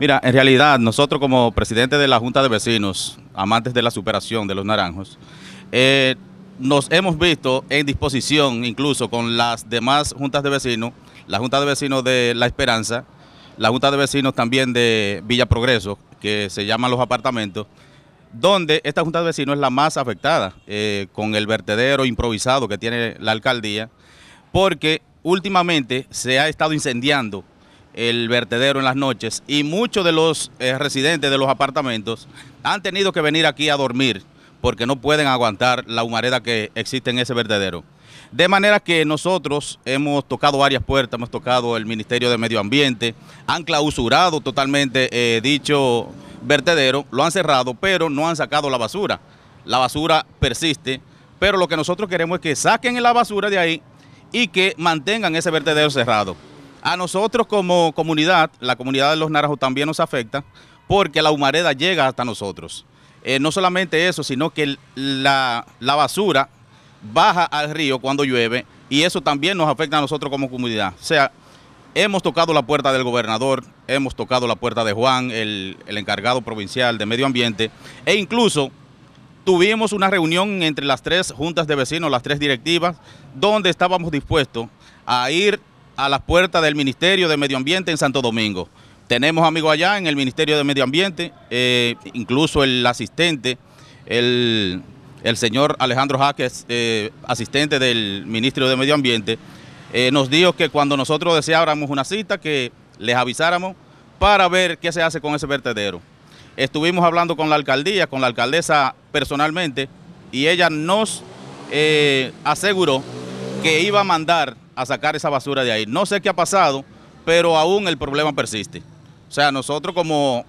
Mira, en realidad nosotros como presidente de la Junta de Vecinos, amantes de la superación de los naranjos, eh, nos hemos visto en disposición incluso con las demás juntas de vecinos, la Junta de Vecinos de La Esperanza, la Junta de Vecinos también de Villa Progreso, que se llaman los apartamentos, donde esta Junta de Vecinos es la más afectada eh, con el vertedero improvisado que tiene la alcaldía, porque últimamente se ha estado incendiando el vertedero en las noches y muchos de los eh, residentes de los apartamentos han tenido que venir aquí a dormir porque no pueden aguantar la humareda que existe en ese vertedero. De manera que nosotros hemos tocado varias puertas, hemos tocado el Ministerio de Medio Ambiente, han clausurado totalmente eh, dicho vertedero, lo han cerrado, pero no han sacado la basura. La basura persiste, pero lo que nosotros queremos es que saquen la basura de ahí y que mantengan ese vertedero cerrado. A nosotros como comunidad, la comunidad de los Naranjos también nos afecta porque la humareda llega hasta nosotros. Eh, no solamente eso, sino que la, basura baja al río cuando llueve y eso también nos afecta a nosotros como comunidad. O sea, hemos tocado la puerta del gobernador, hemos tocado la puerta de Juan, el encargado provincial de medio ambiente, e incluso tuvimos una reunión entre las tres juntas de vecinos, las tres directivas, donde estábamos dispuestos a ir a las puertas del Ministerio de Medio Ambiente en Santo Domingo. Tenemos amigos allá en el Ministerio de Medio Ambiente, eh, incluso el asistente, el, señor Alejandro Jaques, eh, asistente del Ministerio de Medio Ambiente, eh, nos dijo que cuando nosotros deseáramos una cita, que les avisáramos para ver qué se hace con ese vertedero. Estuvimos hablando con la alcaldía, con la alcaldesa personalmente, y ella nos aseguró que iba a mandar a sacar esa basura de ahí. No sé qué ha pasado, pero aún el problema persiste. O sea, nosotros como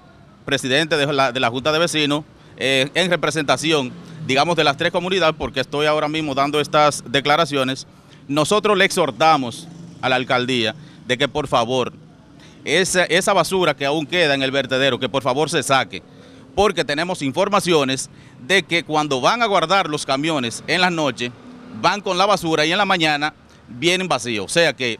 presidente de la, Junta de Vecinos, eh, en representación, digamos, de las tres comunidades, porque estoy ahora mismo dando estas declaraciones, nosotros le exhortamos a la alcaldía de que por favor, esa, esa basura que aún queda en el vertedero, que por favor se saque, porque tenemos informaciones de que cuando van a guardar los camiones en las noches, van con la basura y en la mañana vienen vacíos. O sea que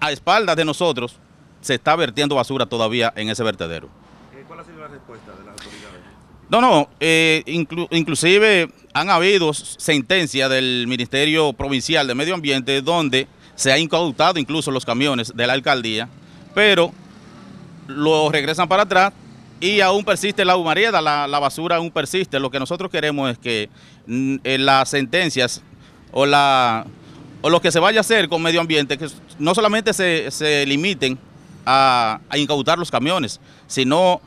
a espaldas de nosotros se está vertiendo basura todavía en ese vertedero. Eh, ¿Cuál ha sido la respuesta de la autoridades? No, no, eh, inclusive han habido sentencias del Ministerio Provincial de Medio Ambiente donde se ha incautado incluso los camiones de la alcaldía, pero los regresan para atrás y aún persiste la humareda, la, basura aún persiste. Lo que nosotros queremos es que mm, eh, las sentencias o la o lo que se vaya a hacer con medio ambiente, que no solamente se, limiten a, incautar los camiones, sino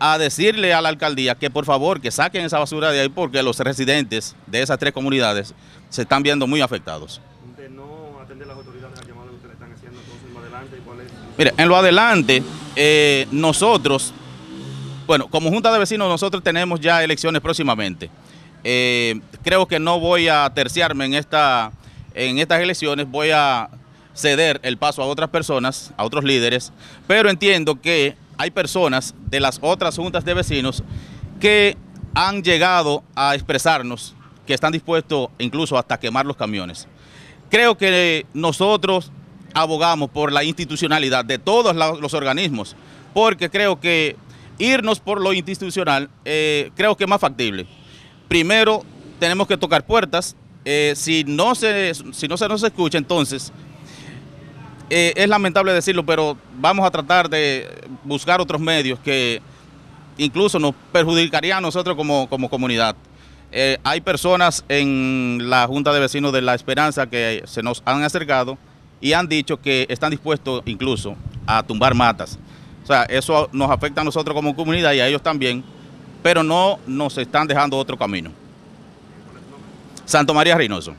a decirle a la alcaldía que por favor que saquen esa basura de ahí porque los residentes de esas tres comunidades se están viendo muy afectados. De no las autoridades que están haciendo, en adelante, Mire, en lo adelante, eh, nosotros, bueno, como Junta de Vecinos nosotros tenemos ya elecciones próximamente. Eh, creo que no voy a terciarme en esta en estas elecciones voy a ceder el paso a otras personas, a otros líderes, pero entiendo que hay personas de las otras juntas de vecinos que han llegado a expresarnos que están dispuestos incluso hasta quemar los camiones. Creo que nosotros abogamos por la institucionalidad de todos los organismos, porque creo que irnos por lo institucional eh, creo que es más factible. Primero tenemos que tocar puertas, eh, si, no se, si no se nos escucha, entonces eh, es lamentable decirlo, pero vamos a tratar de buscar otros medios que incluso nos perjudicarían a nosotros como, comunidad. Eh, hay personas en la Junta de Vecinos de La Esperanza que se nos han acercado y han dicho que están dispuestos incluso a tumbar matas. O sea, eso nos afecta a nosotros como comunidad y a ellos también, pero no nos están dejando otro camino. Santo María Reynoso.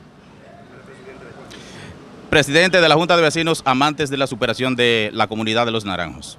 Presidente de la Junta de Vecinos, amantes de la superación de la comunidad de Los Naranjos.